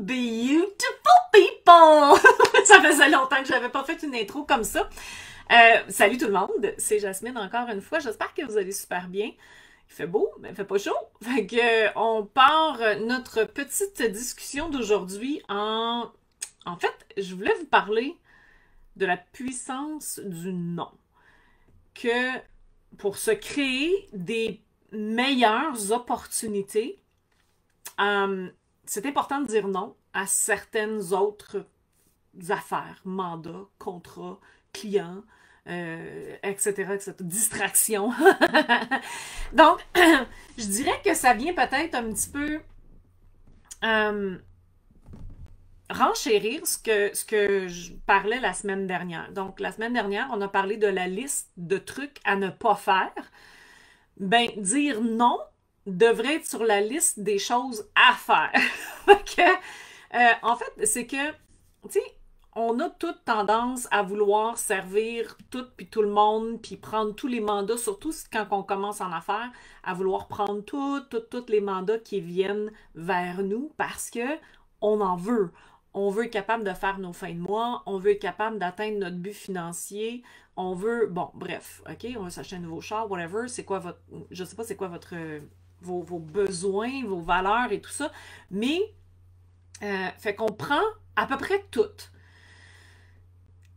beautiful people! ça faisait longtemps que j'avais pas fait une intro comme ça. Euh, salut tout le monde, c'est Jasmine encore une fois. J'espère que vous allez super bien. Il fait beau, mais il fait pas chaud. Fait que euh, on part euh, notre petite discussion d'aujourd'hui en. En fait, je voulais vous parler de la puissance du nom. Que pour se créer des meilleures opportunités, c'est important de dire non à certaines autres affaires, mandats, contrats, clients, etc., euh, etc., distractions. Donc, je dirais que ça vient peut-être un petit peu euh, renchérir ce que, ce que je parlais la semaine dernière. Donc, la semaine dernière, on a parlé de la liste de trucs à ne pas faire. Ben, dire non devrait être sur la liste des choses à faire. Euh, en fait, c'est que, tu sais, on a toute tendance à vouloir servir tout puis tout le monde, puis prendre tous les mandats, surtout quand on commence en affaires, à vouloir prendre tous tout, les mandats qui viennent vers nous parce que on en veut. On veut être capable de faire nos fins de mois, on veut être capable d'atteindre notre but financier, on veut, bon, bref, OK, on veut s'acheter un nouveau char, whatever, c'est quoi votre, je sais pas c'est quoi votre euh, vos, besoins, vos valeurs et tout ça. Mais, euh, fait qu'on prend à peu près tout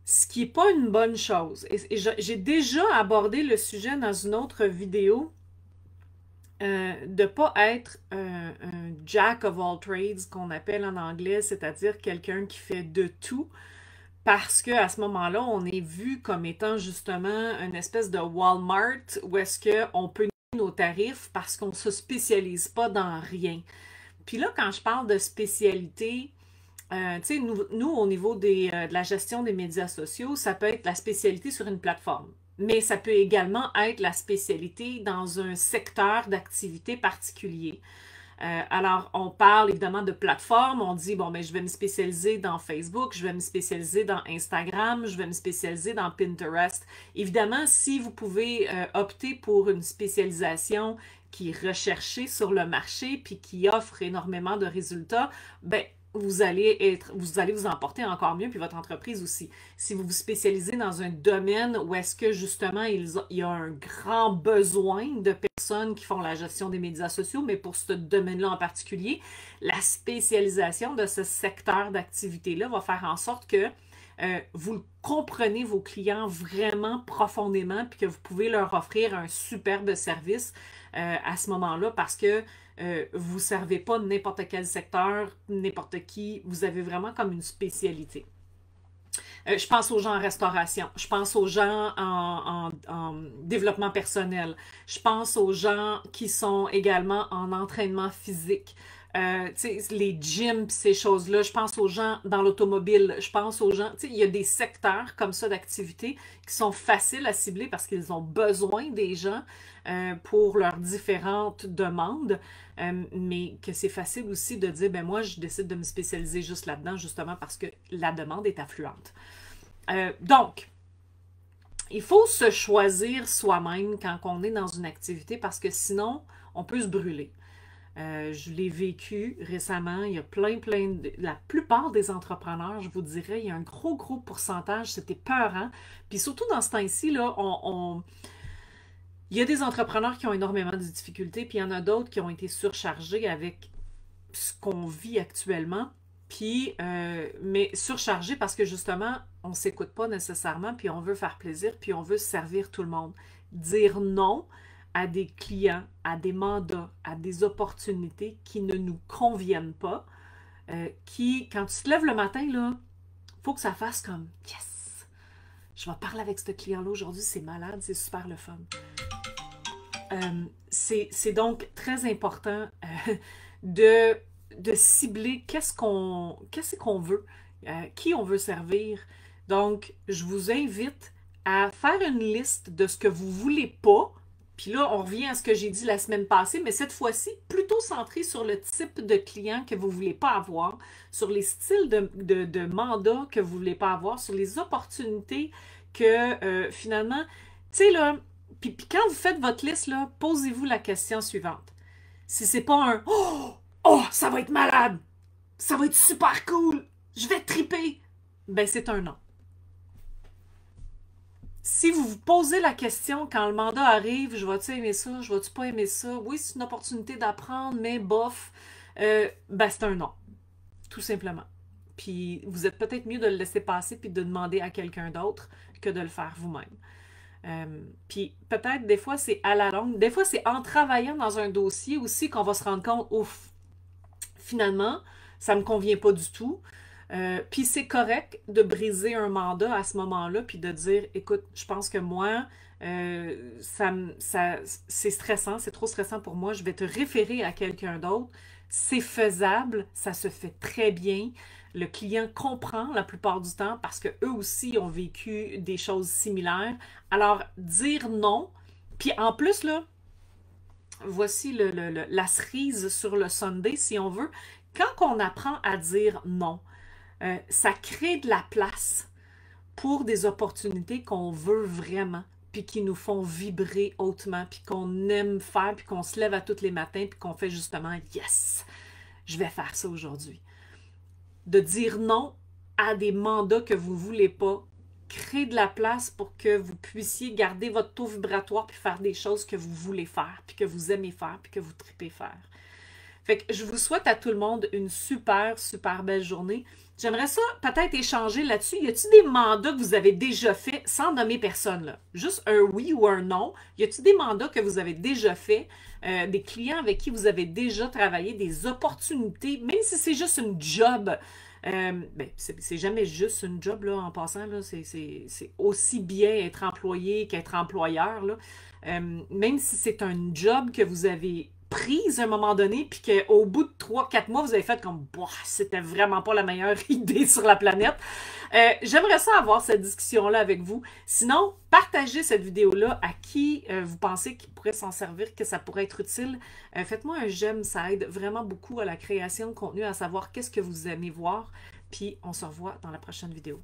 ce qui n'est pas une bonne chose. Et, j'ai déjà abordé le sujet dans une autre vidéo euh, de ne pas être un jack of all trades qu'on appelle en anglais, c'est-à-dire quelqu'un qui fait de tout, parce que à ce moment-là, on est vu comme étant justement une espèce de Walmart où est-ce qu'on peut nos tarifs parce qu'on ne se spécialise pas dans rien. Puis là, quand je parle de spécialité, euh, nous, nous, au niveau des, euh, de la gestion des médias sociaux, ça peut être la spécialité sur une plateforme, mais ça peut également être la spécialité dans un secteur d'activité particulier. Euh, alors, on parle évidemment de plateforme. On dit, bon, mais ben, je vais me spécialiser dans Facebook, je vais me spécialiser dans Instagram, je vais me spécialiser dans Pinterest. Évidemment, si vous pouvez euh, opter pour une spécialisation qui est recherchée sur le marché puis qui offre énormément de résultats, ben vous allez être, vous allez vous emporter encore mieux, puis votre entreprise aussi. Si vous vous spécialisez dans un domaine où est-ce que justement il, y a un grand besoin de personnes, qui font la gestion des médias sociaux, mais pour ce domaine-là en particulier, la spécialisation de ce secteur d'activité-là va faire en sorte que euh, vous comprenez vos clients vraiment profondément, puis que vous pouvez leur offrir un superbe service euh, à ce moment-là parce que euh, vous ne servez pas n'importe quel secteur, n'importe qui, vous avez vraiment comme une spécialité. Euh, je pense aux gens en restauration, je pense aux gens en, développement personnel, je pense aux gens qui sont également en entraînement physique. Euh, les gyms, ces choses-là. Je pense aux gens dans l'automobile. Je pense aux gens. Il y a des secteurs comme ça d'activité qui sont faciles à cibler parce qu'ils ont besoin des gens euh, pour leurs différentes demandes. Euh, mais que c'est facile aussi de dire ben moi, je décide de me spécialiser juste là-dedans, justement parce que la demande est affluente. donc, il faut se choisir soi-même quand on est dans une activité parce que sinon, on peut se brûler. Euh, je l'ai vécu récemment. Il y a plein, plein, la plupart des entrepreneurs, je vous dirais, il y a un gros, gros pourcentage. C'était peurant. Puis surtout dans ce temps-ci, là, on, il y a des entrepreneurs qui ont énormément de difficultés, puis il y en a d'autres qui ont été surchargés avec ce qu'on vit actuellement. Puis, euh, mais surchargés parce que justement, on ne s'écoute pas nécessairement, puis on veut faire plaisir, puis on veut servir tout le monde. Dire non, à des clients, à des mandats, à des opportunités qui ne nous conviennent pas, euh, qui, quand tu te lèves le matin, il faut que ça fasse comme Yes! Je vais parler avec ce client-là aujourd'hui, c'est malade, c'est super le fun. Euh, c'est donc très important euh, de, de, cibler qu'est-ce qu'on qu'est-ce qu'on veut, qui on veut servir. Donc, je vous invite à faire une liste de ce que vous voulez pas, puis là, on revient à ce que j'ai dit la semaine passée, mais cette fois-ci, plutôt centré sur le type de client que vous ne voulez pas avoir, sur les styles de, mandat que vous ne voulez pas avoir, sur les opportunités que euh, finalement, tu sais, là, puis, quand vous faites votre liste, là, posez-vous la question suivante. Si c'est pas un oh, oh, ça va être malade, ça va être super cool, je vais triper, ben c'est un non si vous vous posez la question quand le mandat arrive, je vais-tu aimer ça, je vais-tu pas aimer ça, oui, c'est une opportunité d'apprendre, mais bof, euh, ben c'est un non, tout simplement. Puis vous êtes peut-être mieux de le laisser passer puis de demander à quelqu'un d'autre que de le faire vous-même. Euh, puis peut-être des fois c'est à la longue, des fois c'est en travaillant dans un dossier aussi qu'on va se rendre compte, ouf, finalement, ça me convient pas du tout. Euh, puis c'est correct de briser un mandat à ce moment-là, puis de dire, écoute, je pense que moi, euh, c'est stressant, c'est trop stressant pour moi, je vais te référer à quelqu'un d'autre. C'est faisable, ça se fait très bien. Le client comprend la plupart du temps parce qu'eux aussi ont vécu des choses similaires. Alors, dire non, puis en plus, là, voici la cerise sur le Sunday, si on veut, quand on apprend à dire non, euh, ça crée de la place pour des opportunités qu'on veut vraiment, puis qui nous font vibrer hautement, puis qu'on aime faire, puis qu'on se lève à tous les matins, puis qu'on fait justement Yes, je vais faire ça aujourd'hui. De dire non à des mandats que vous ne voulez pas, crée de la place pour que vous puissiez garder votre taux vibratoire puis faire des choses que vous voulez faire, puis que vous aimez faire, puis que vous tripez faire. Fait que je vous souhaite à tout le monde une super, super belle journée. J'aimerais ça peut-être échanger là-dessus. Y a-t-il des mandats que vous avez déjà faits sans nommer personne? Juste un oui ou un non. Y a-t-il des mandats que vous avez déjà faits, euh, des clients avec qui vous avez déjà travaillé, des opportunités, même si c'est juste une job? Euh, ben, c'est jamais juste une job là, en passant. C'est aussi bien être employé qu'être employeur. Euh, même si c'est un job que vous avez prise à un moment donné, puis qu'au bout de 3-4 mois, vous avez fait comme Boah, c'était vraiment pas la meilleure idée sur la planète. Euh, j'aimerais ça avoir cette discussion-là avec vous. Sinon, partagez cette vidéo-là à qui euh, vous pensez qu'il pourrait s'en servir, que ça pourrait être utile. Euh, faites-moi un j'aime, ça aide vraiment beaucoup à la création de contenu, à savoir qu'est-ce que vous aimez voir. Puis on se revoit dans la prochaine vidéo.